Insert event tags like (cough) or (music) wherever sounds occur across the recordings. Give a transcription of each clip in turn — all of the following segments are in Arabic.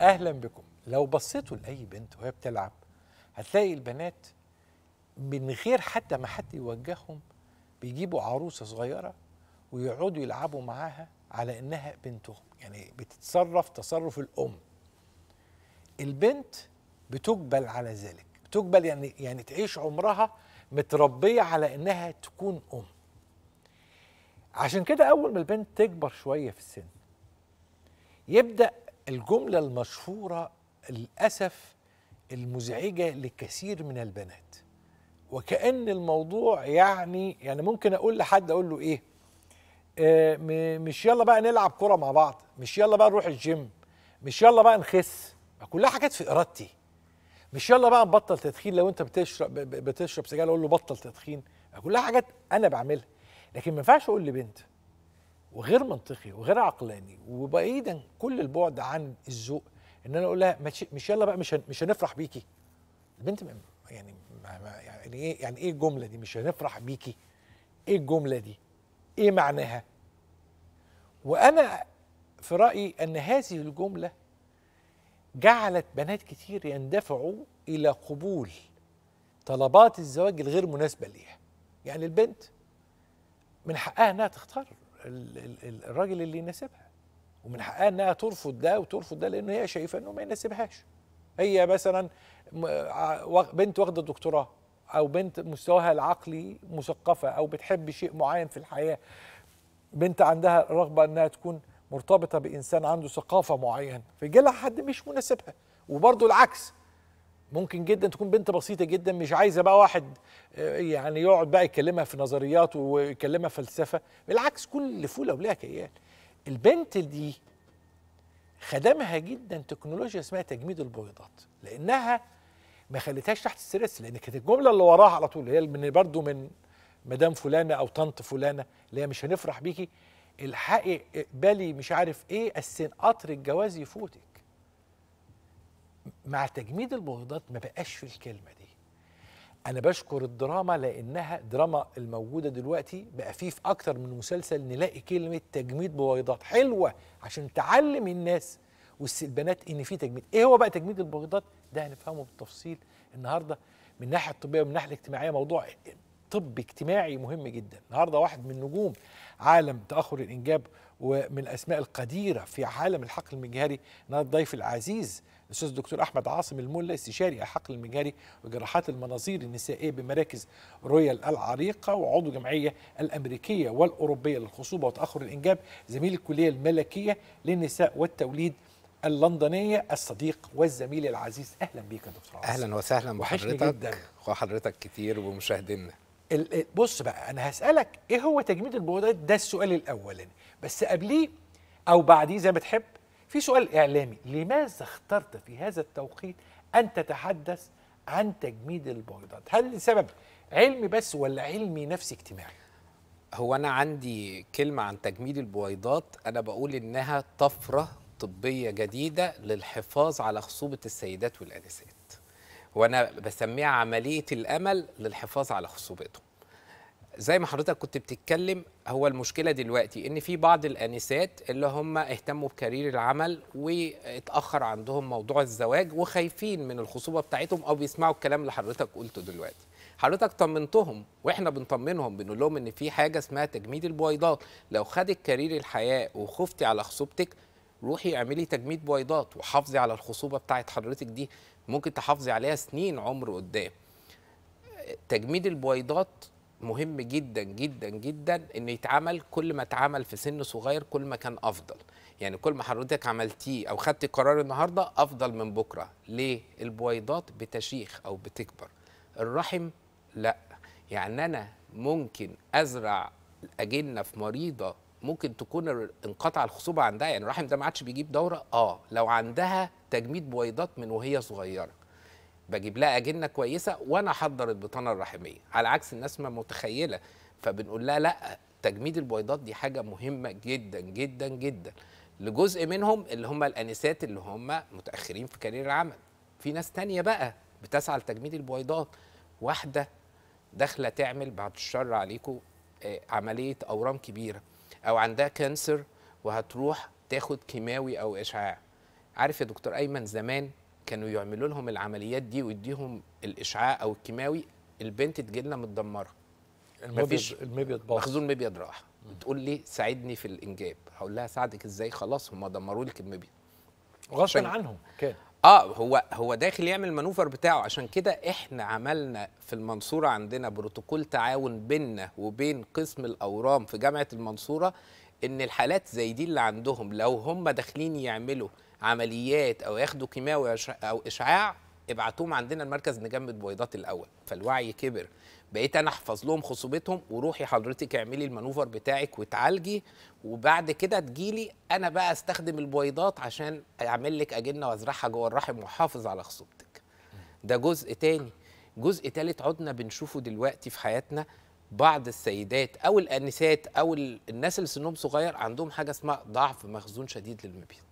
اهلا بكم لو بصيتوا لاي بنت وهي بتلعب هتلاقي البنات من غير حتى ما حد يوجههم بيجيبوا عروسه صغيره ويقعدوا يلعبوا معاها على انها بنتهم يعني بتتصرف تصرف الام البنت بتقبل على ذلك بتقبل يعني يعني تعيش عمرها متربيه على انها تكون ام عشان كده اول ما البنت تكبر شويه في السن يبدا الجمله المشهوره للاسف المزعجه لكثير من البنات وكأن الموضوع يعني يعني ممكن أقول لحد أقول له إيه؟ آه مش يلا بقى نلعب كرة مع بعض، مش يلا بقى نروح الجيم، مش يلا بقى نخس، كلها حاجات في إرادتي. مش يلا بقى نبطل تدخين لو أنت بتشرب بتشرب سجاير أقول له بطل تدخين، كلها حاجات أنا بعملها. لكن ما ينفعش اقول لبنت وغير منطقي وغير عقلاني وبعيدا كل البعد عن الذوق ان انا اقول لها مش يلا بقى مش مش هنفرح بيكي البنت يعني يعني ايه يعني ايه الجمله دي مش هنفرح بيكي ايه الجمله دي ايه معناها وانا في رايي ان هذه الجمله جعلت بنات كتير يندفعوا الى قبول طلبات الزواج الغير مناسبه ليها يعني البنت من حقها انها تختار الراجل اللي يناسبها ومن حقها انها ترفض ده وترفض ده لان هي شايفه انه ما يناسبهاش هي مثلا بنت واخده دكتوراه او بنت مستواها العقلي مثقفه او بتحب شيء معين في الحياه بنت عندها رغبه انها تكون مرتبطه بانسان عنده ثقافه معينه فيجي لها حد مش مناسبها وبرضه العكس ممكن جدا تكون بنت بسيطه جدا مش عايزه بقى واحد آه، يعني يقعد بقى يكلمها في نظريات ويكلمها فلسفه بالعكس كل فوله ولها كيان البنت دي خدمها جدا تكنولوجيا اسمها تجميد البويضات لانها ما خلتهاش تحت السرس لان كانت الجمله اللي وراها على طول هي من برضه من مدام فلانه او طنط فلانه اللي هي مش هنفرح بيكي الحقي آه، بالي مش عارف ايه السن قطر الجواز يفوتك مع تجميد البويضات ما بقاش في الكلمه دي انا بشكر الدراما لانها دراما الموجوده دلوقتي بقى فيه في اكتر من مسلسل نلاقي كلمه تجميد بويضات حلوه عشان تعلم الناس والبنات ان في تجميد ايه هو بقى تجميد البويضات ده هنفهمه بالتفصيل النهارده من الناحيه الطبيه ومن الناحيه الاجتماعيه موضوع طب اجتماعي مهم جدا النهارده واحد من نجوم عالم تاخر الانجاب ومن الاسماء القديره في عالم الحقل المجهري النهارده ضيف العزيز الاستاذ الدكتور احمد عاصم الملا استشاري الحقل المجهري وجراحات المناظير النسائيه بمراكز رويال العريقه وعضو جمعيه الامريكيه والاوروبيه للخصوبه وتاخر الانجاب زميل الكليه الملكيه للنساء والتوليد اللندنيه الصديق والزميل العزيز اهلا بك يا دكتور عاصم اهلا وسهلا بحضرتك وحضرتك كتير ومشاهدينا بص بقى انا هسالك ايه هو تجميد البويضات ده السؤال الاولاني بس قبليه او بعديه زي ما تحب في سؤال اعلامي لماذا اخترت في هذا التوقيت ان تتحدث عن تجميد البويضات هل لسبب علمي بس ولا علمي نفسي اجتماعي هو انا عندي كلمه عن تجميد البويضات انا بقول انها طفره طبيه جديده للحفاظ على خصوبه السيدات والانسات وانا بسميها عمليه الامل للحفاظ على خصوبتهم زي ما حضرتك كنت بتتكلم هو المشكله دلوقتي ان في بعض الانسات اللي هم اهتموا بكارير العمل واتاخر عندهم موضوع الزواج وخايفين من الخصوبه بتاعتهم او بيسمعوا الكلام اللي حضرتك قلته دلوقتي حضرتك طمنتهم واحنا بنطمنهم بنقول لهم ان في حاجه اسمها تجميد البويضات لو خدت كارير الحياه وخفتي على خصوبتك روحي اعملي تجميد بويضات وحافظي على الخصوبه بتاعت حضرتك دي ممكن تحافظي عليها سنين عمر قدام تجميد البويضات مهم جدا جدا جدا ان يتعمل كل ما اتعمل في سن صغير كل ما كان افضل يعني كل ما حضرتك عملتيه او خدتي قرار النهارده افضل من بكره ليه البويضات بتشيخ او بتكبر الرحم لا يعني انا ممكن ازرع اجنه في مريضه ممكن تكون انقطع الخصوبه عندها يعني الرحم ده ما عادش بيجيب دوره اه لو عندها تجميد بويضات من وهي صغيره بجيب لها اجنه كويسه وانا احضر البطانه الرحميه على عكس الناس ما متخيله فبنقول لها لا تجميد البويضات دي حاجه مهمه جدا جدا جدا لجزء منهم اللي هم الانسات اللي هم متاخرين في كارير العمل في ناس تانية بقى بتسعى لتجميد البويضات واحده داخله تعمل بعد الشر عليكم آه، عمليه اورام كبيره او عندها كانسر وهتروح تاخد كيماوي او اشعاع عارف يا دكتور ايمن زمان كانوا يعملوا لهم العمليات دي ويديهم الاشعاع او الكيماوي البنت تجي لنا متدمره المبيض المبيض باظ مخزون مبيض راح بتقول لي ساعدني في الانجاب هقول لها ساعدك ازاي خلاص هم دمروا لك المبيض غصبا عنهم كان اه هو هو داخل يعمل المانوفر بتاعه عشان كده احنا عملنا في المنصوره عندنا بروتوكول تعاون بيننا وبين قسم الاورام في جامعه المنصوره ان الحالات زي دي اللي عندهم لو هم داخلين يعملوا عمليات او ياخدوا كيماوي او اشعاع ابعتوهم عندنا المركز نجمد بويضات الاول فالوعي كبر بقيت انا احفظ لهم خصوبتهم وروحي حضرتك اعملي المانوفر بتاعك وتعالجي وبعد كده تجيلي انا بقى استخدم البويضات عشان اعمل لك اجنه وازرعها جوه الرحم واحافظ على خصوبتك ده جزء تاني جزء تالت عدنا بنشوفه دلوقتي في حياتنا بعض السيدات او الانسات او الناس اللي سنهم صغير عندهم حاجه اسمها ضعف مخزون شديد للمبيض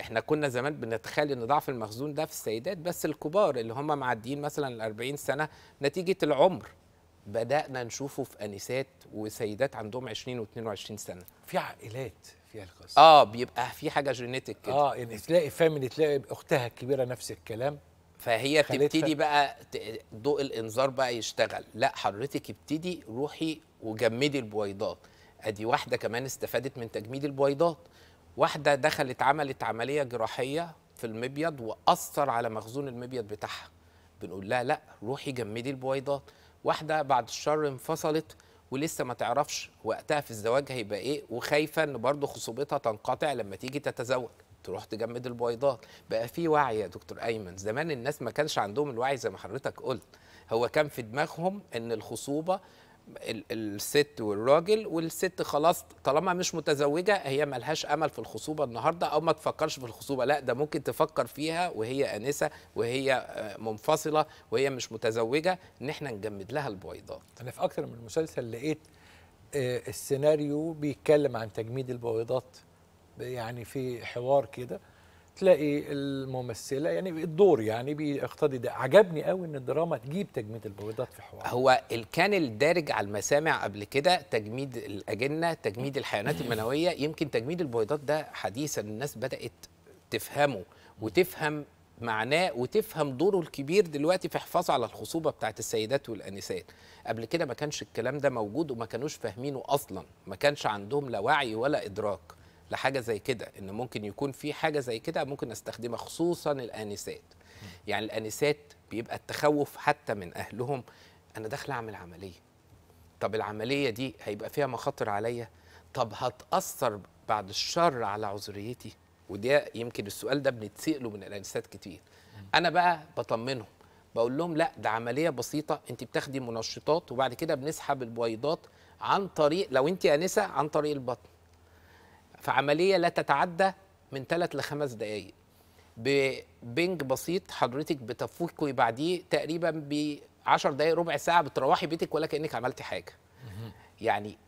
احنا كنا زمان بنتخيل ان ضعف المخزون ده في السيدات بس الكبار اللي هم معديين مثلا ال 40 سنه نتيجه العمر بدانا نشوفه في انسات وسيدات عندهم 20 و22 سنه في عائلات فيها القصه اه بيبقى في حاجه جينيتك كده اه يعني تلاقي فاميلي تلاقي اختها الكبيره نفس الكلام فهي تبتدي بقى ضوء الانذار بقى يشتغل لا حضرتك ابتدي روحي وجمدي البويضات ادي واحده كمان استفادت من تجميد البويضات واحدة دخلت عملت عملية جراحية في المبيض وأثر على مخزون المبيض بتاعها بنقول لها لا روحي جمدي البويضات واحدة بعد الشر انفصلت ولسه ما تعرفش وقتها في الزواج هيبقى ايه وخايفة ان برضه خصوبتها تنقطع لما تيجي تتزوج تروح تجمد البويضات بقى في وعي يا دكتور ايمن زمان الناس ما كانش عندهم الوعي زي ما حضرتك قلت هو كان في دماغهم ان الخصوبه الست والراجل والست خلاص طالما مش متزوجه هي ملهاش امل في الخصوبه النهارده او ما تفكرش في الخصوبه لا ده ممكن تفكر فيها وهي انسه وهي آه، منفصله وهي مش متزوجه ان احنا نجمد لها البويضات انا في اكثر من مسلسل لقيت آه، السيناريو بيتكلم عن تجميد البويضات يعني في حوار كده تلاقي الممثله يعني الدور يعني بيقتضي ده عجبني قوي ان الدراما تجيب تجميد البويضات في حوار هو كان الدارج على المسامع قبل كده تجميد الاجنه تجميد الحيوانات (clears throat) المنويه يمكن تجميد البويضات ده حديثا الناس بدات تفهمه وتفهم معناه وتفهم دوره الكبير دلوقتي في حفاظه على الخصوبة بتاعت السيدات والأنسات قبل كده ما كانش الكلام ده موجود وما كانوش فاهمينه أصلا ما كانش عندهم لا وعي ولا إدراك لحاجه زي كده ان ممكن يكون في حاجه زي كده ممكن استخدمها خصوصا الانسات يعني الانسات بيبقى التخوف حتى من اهلهم انا داخله اعمل عمليه طب العمليه دي هيبقى فيها مخاطر عليا طب هتاثر بعد الشر على عذريتي وده يمكن السؤال ده بنتسأله من الانسات كتير انا بقى بطمنهم بقول لهم لا ده عمليه بسيطه انت بتاخدي منشطات وبعد كده بنسحب البويضات عن طريق لو انت انسه عن طريق البطن في عمليه لا تتعدى من ثلاث لخمس دقائق ببنج بسيط حضرتك بتفوكي بعديه تقريبا ب 10 دقائق ربع ساعه بتروحي بيتك ولا كانك عملتي حاجه يعني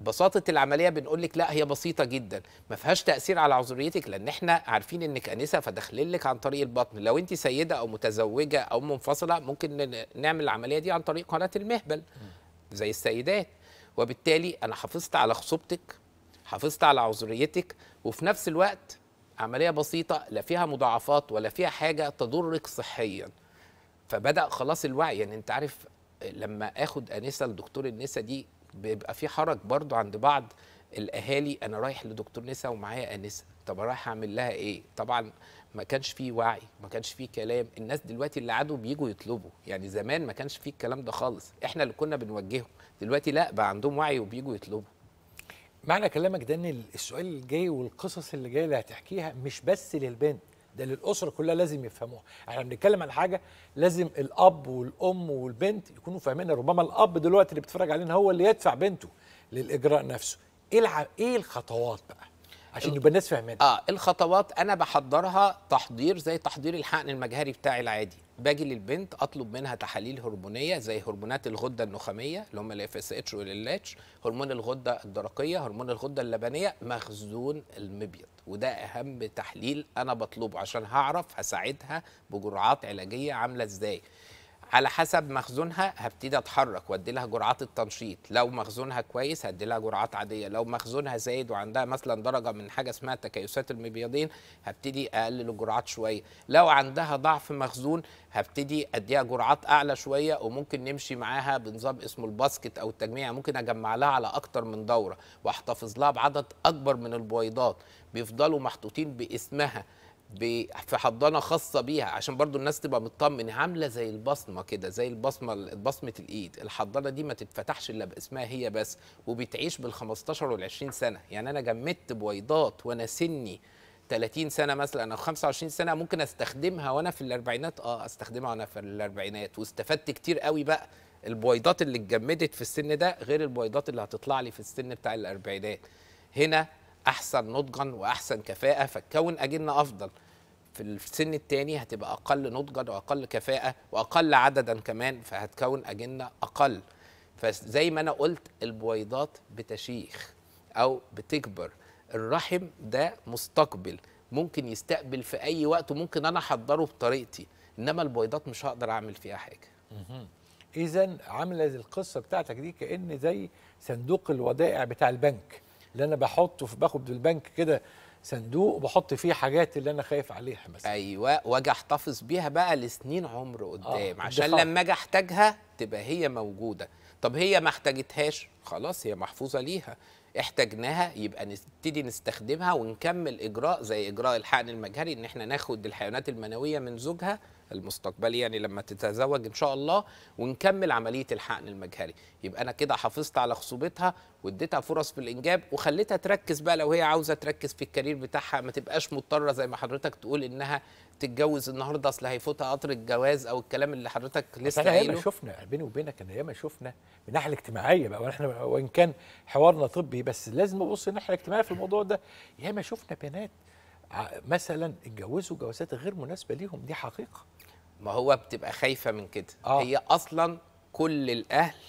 بساطه العمليه بنقول لك لا هي بسيطه جدا ما فيهاش تاثير على عذريتك لان احنا عارفين انك انسه فداخلين لك عن طريق البطن لو انت سيده او متزوجه او منفصله ممكن نعمل العمليه دي عن طريق قناه المهبل زي السيدات وبالتالي انا حافظت على خصوبتك حافظت على عذريتك وفي نفس الوقت عملية بسيطة لا فيها مضاعفات ولا فيها حاجة تضرك صحيا فبدأ خلاص الوعي يعني انت عارف لما اخد انسه لدكتور النسا دي بيبقى في حرج برضو عند بعض الاهالي انا رايح لدكتور نسا ومعايا انسه طب رايح اعمل لها ايه طبعا ما كانش فيه وعي ما كانش فيه كلام الناس دلوقتي اللي عادوا بيجوا يطلبوا يعني زمان ما كانش فيه الكلام ده خالص احنا اللي كنا بنوجهه دلوقتي لا بقى عندهم وعي وبيجوا يطلبوا معنى كلامك ده ان السؤال اللي جاي والقصص اللي جايه اللي هتحكيها مش بس للبنت ده للاسره كلها لازم يفهموها احنا بنتكلم عن حاجه لازم الاب والام والبنت يكونوا فاهمينها ربما الاب دلوقتي اللي بيتفرج علينا هو اللي يدفع بنته للاجراء نفسه ايه ايه الخطوات بقى عشان يبقى الناس فاهمين اه الخطوات انا بحضرها تحضير زي تحضير الحقن المجهري بتاعي العادي باجي للبنت اطلب منها تحاليل هرمونيه زي هرمونات الغده النخاميه اللي هم الاف اس اتش والال اتش هرمون الغده الدرقيه هرمون الغده اللبنيه مخزون المبيض وده اهم تحليل انا بطلبه عشان هعرف هساعدها بجرعات علاجيه عامله ازاي على حسب مخزونها هبتدي اتحرك وادي لها جرعات التنشيط لو مخزونها كويس هدي لها جرعات عاديه لو مخزونها زايد وعندها مثلا درجه من حاجه اسمها تكيسات المبيضين هبتدي اقلل الجرعات شويه لو عندها ضعف مخزون هبتدي اديها جرعات اعلى شويه وممكن نمشي معاها بنظام اسمه الباسكت او التجميع ممكن اجمع لها على اكتر من دوره واحتفظ لها بعدد اكبر من البويضات بيفضلوا محطوطين باسمها في حضانه خاصه بيها عشان برضو الناس تبقى مطمن عامله زي البصمه كده زي البصمه بصمه الايد الحضانه دي ما تتفتحش الا باسمها هي بس وبتعيش بال 15 وال 20 سنه يعني انا جمدت بويضات وانا سني 30 سنه مثلا او 25 سنه ممكن استخدمها وانا في الاربعينات اه استخدمها وانا في الاربعينات واستفدت كتير قوي بقى البويضات اللي اتجمدت في السن ده غير البويضات اللي هتطلع لي في السن بتاع الاربعينات هنا احسن نضجا واحسن كفاءه فتكون اجلنا افضل في السن الثاني هتبقى اقل نضجا واقل كفاءه واقل عددا كمان فهتكون اجلنا اقل فزي ما انا قلت البويضات بتشيخ او بتكبر الرحم ده مستقبل ممكن يستقبل في اي وقت وممكن انا احضره بطريقتي انما البويضات مش هقدر اعمل فيها حاجه اذا عامله القصه بتاعتك دي كان زي صندوق الودائع بتاع البنك اللي انا بحطه في باخد البنك كده صندوق وبحط فيه حاجات اللي انا خايف عليها مثلا ايوه واجي احتفظ بيها بقى لسنين عمر قدام آه. عشان لما اجي احتاجها تبقى هي موجوده طب هي ما احتاجتهاش خلاص هي محفوظه ليها احتاجناها يبقى نبتدي نستخدمها ونكمل اجراء زي اجراء الحقن المجهري ان احنا ناخد الحيوانات المنويه من زوجها المستقبلي يعني لما تتزوج ان شاء الله ونكمل عمليه الحقن المجهري يبقى انا كده حافظت على خصوبتها واديتها فرص في الانجاب وخليتها تركز بقى لو هي عاوزه تركز في الكارير بتاعها ما تبقاش مضطره زي ما حضرتك تقول انها تتجوز النهارده اصل هيفوتها قطر الجواز او الكلام اللي حضرتك لسه قايله ياما شفنا بيني وبينك ان ياما شفنا من الناحيه الاجتماعيه بقى واحنا وان كان حوارنا طبي بس لازم ابص الناحيه الاجتماعيه في الموضوع ده ياما شفنا بنات مثلا اتجوزوا جوازات غير مناسبه ليهم دي حقيقه ما هو بتبقى خايفه من كده آه. هي اصلا كل الاهل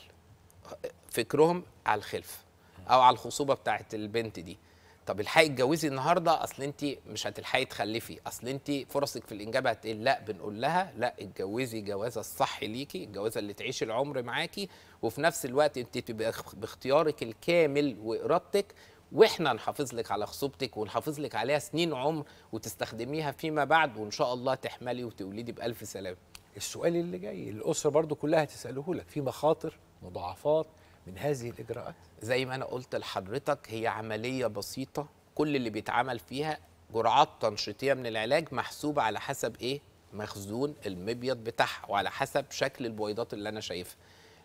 فكرهم على الخلف او على الخصوبه بتاعه البنت دي طب الحقي اتجوزي النهارده اصل انت مش هتلحقي تخلفي اصل انت فرصك في الانجاب هتقل لا بنقول لها لا اتجوزي جوازه الصح ليكي الجوازه اللي تعيش العمر معاكي وفي نفس الوقت انت تبقى باختيارك الكامل وارادتك واحنا نحافظ لك على خصوبتك ونحافظ لك عليها سنين عمر وتستخدميها فيما بعد وان شاء الله تحملي وتولدي بالف سلامه السؤال اللي جاي الاسره برضو كلها تساله لك في مخاطر مضاعفات من هذه الاجراءات زي ما انا قلت لحضرتك هي عمليه بسيطه كل اللي بيتعمل فيها جرعات تنشيطيه من العلاج محسوبه على حسب ايه مخزون المبيض بتاعها وعلى حسب شكل البويضات اللي انا شايفها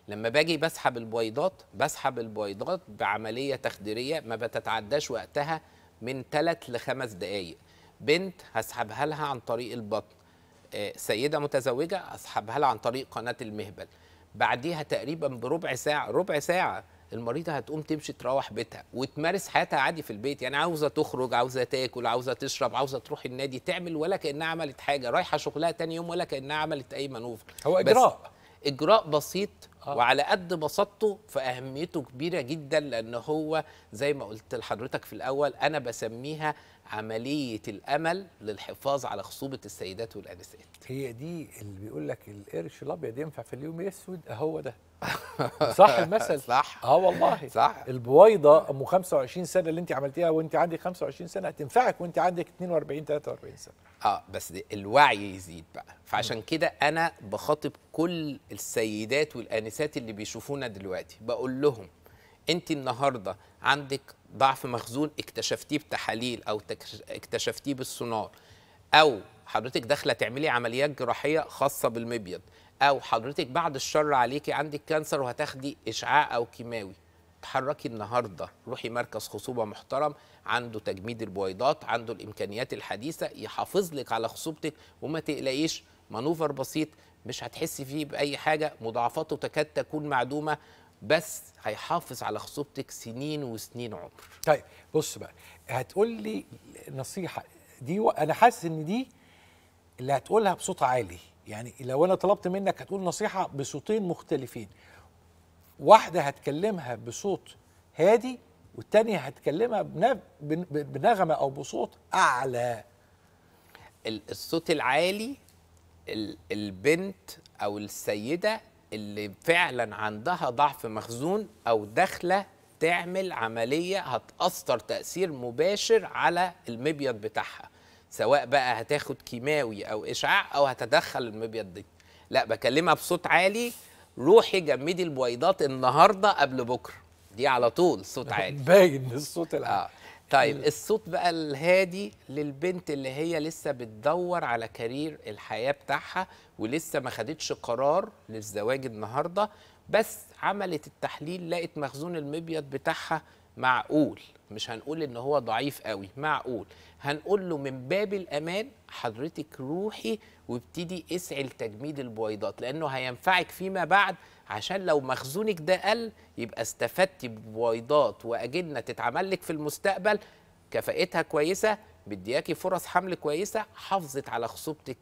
لما باجي بسحب البويضات بسحب البويضات بعمليه تخديريه ما بتتعداش وقتها من 3 لخمس دقائق بنت هسحبها لها عن طريق البطن آه، سيده متزوجه اسحبها لها عن طريق قناه المهبل بعديها تقريبا بربع ساعه ربع ساعه المريضه هتقوم تمشي تروح بيتها وتمارس حياتها عادي في البيت يعني عاوزه تخرج عاوزه تاكل عاوزه تشرب عاوزه تروح النادي تعمل ولا كانها عملت حاجه رايحه شغلها تاني يوم ولا كانها عملت اي مانوفر هو اجراء بس اجراء بسيط آه. وعلى قد بساطته فاهميته كبيره جدا لان هو زي ما قلت لحضرتك في الاول انا بسميها عمليه الامل للحفاظ على خصوبه السيدات والانسات هي دي اللي بيقول لك القرش الابيض ينفع في اليوم الاسود هو ده صح المثل (laughs) صح اه والله صح البويضه ام 25 سنه اللي انت عملتيها وانت عندك 25 سنه هتنفعك وانت عندك 42 43 سنه اه بس الوعي يزيد بقى فعشان كده انا بخاطب كل السيدات والانسات اللي بيشوفونا دلوقتي بقول لهم انت النهارده عندك ضعف مخزون اكتشفتيه بتحاليل او اكتشفتيه بالسونار او حضرتك داخله تعملي عمليات جراحيه خاصه بالمبيض او حضرتك بعد الشر عليكي عندك كانسر وهتاخدي اشعاع او كيماوي اتحركي النهارده روحي مركز خصوبه محترم عنده تجميد البويضات عنده الامكانيات الحديثه يحافظ لك على خصوبتك وما تقلقيش مانوفر بسيط مش هتحسي فيه باي حاجه مضاعفاته تكاد تكون معدومه بس هيحافظ على خصوبتك سنين وسنين عمر طيب بص بقى هتقول لي نصيحه دي و... انا حاسس ان دي اللي هتقولها بصوت عالي يعني لو انا طلبت منك هتقول نصيحه بصوتين مختلفين واحده هتكلمها بصوت هادي والتانية هتكلمها بنغمة أو بصوت أعلى الصوت العالي البنت أو السيدة اللي فعلا عندها ضعف مخزون او داخله تعمل عمليه هتاثر تاثير مباشر على المبيض بتاعها سواء بقى هتاخد كيماوي او اشعاع او هتدخل المبيض دي لا بكلمها بصوت عالي روحي جمدي البويضات النهارده قبل بكره دي على طول صوت عالي (laughs) باين الصوت العالي آه. طيب الصوت بقى الهادي للبنت اللي هي لسه بتدور على كارير الحياه بتاعها ولسه ما خدتش قرار للزواج النهارده بس عملت التحليل لقت مخزون المبيض بتاعها معقول مش هنقول ان هو ضعيف قوي معقول هنقول له من باب الامان حضرتك روحي وابتدي اسعي لتجميد البويضات لانه هينفعك فيما بعد عشان لو مخزونك ده قل يبقى استفدتي ببويضات واجنه تتعمل لك في المستقبل كفائتها كويسه بدياكي فرص حمل كويسه حافظت على خصوبتك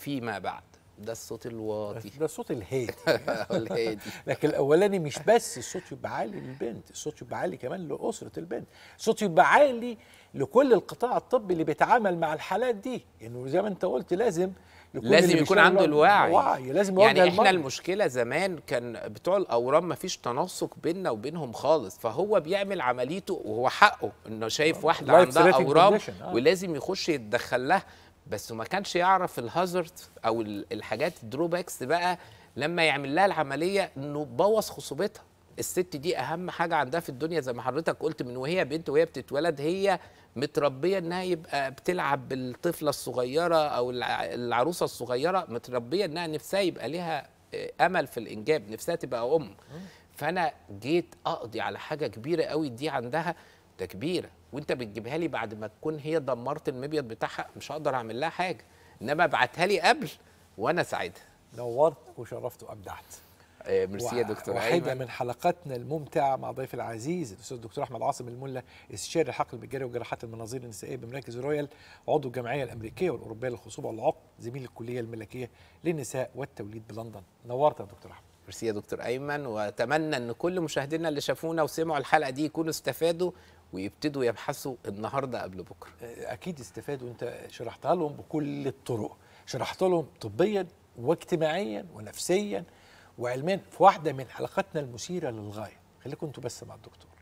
فيما بعد ده الصوت الواطي ده الصوت الهادي (laughs) الهادي لكن الاولاني مش بس الصوت يبقى عالي للبنت الصوت يبقى عالي كمان لاسره البنت الصوت يبقى عالي لكل القطاع الطبي اللي بيتعامل مع الحالات دي انه يعني زي ما انت قلت لازم لازم يكون عنده الوعي وعي لازم يعني احنا المرض. المشكله زمان كان بتوع الاورام ما فيش تناسق بيننا وبينهم خالص فهو بيعمل عمليته وهو حقه انه شايف آه، واحده عندها اورام آه. ولازم يخش يتدخل لها بس ما كانش يعرف الهازارد او الحاجات الدروباكس بقى لما يعمل لها العمليه انه بوظ خصوبتها الست دي اهم حاجه عندها في الدنيا زي ما حضرتك قلت من وهي بنت وهي بتتولد هي متربيه انها يبقى بتلعب بالطفله الصغيره او العروسه الصغيره متربيه انها نفسها يبقى ليها آه، امل في الانجاب نفسها تبقى ام فانا جيت اقضي على حاجه كبيره قوي دي عندها ده كبيره وانت بتجيبها لي بعد ما تكون هي دمرت المبيض بتاعها مش هقدر اعمل لها حاجه انما ابعتها لي قبل وانا سعيدها نورت وشرفت وابدعت آه، ميرسي يا دكتور واحده أيوة. من حلقاتنا الممتعه مع ضيف العزيز الاستاذ الدكتور احمد عاصم الملا استشاري الحقل البجري وجراحات المناظير النسائيه بمراكز رويال عضو الجمعيه الامريكيه والاوروبيه للخصوبه والعقد زميل الكليه الملكيه للنساء والتوليد بلندن نورت يا دكتور احمد ميرسي يا دكتور ايمن واتمنى ان كل مشاهدينا اللي شافونا وسمعوا الحلقه دي يكونوا استفادوا ويبتدوا يبحثوا النهارده قبل بكره آه، اكيد استفادوا انت شرحتها لهم بكل الطرق شرحت لهم طبيا واجتماعيا ونفسيا وعلميا في واحده من حلقاتنا المثيره للغايه خليكم انتوا بس مع الدكتور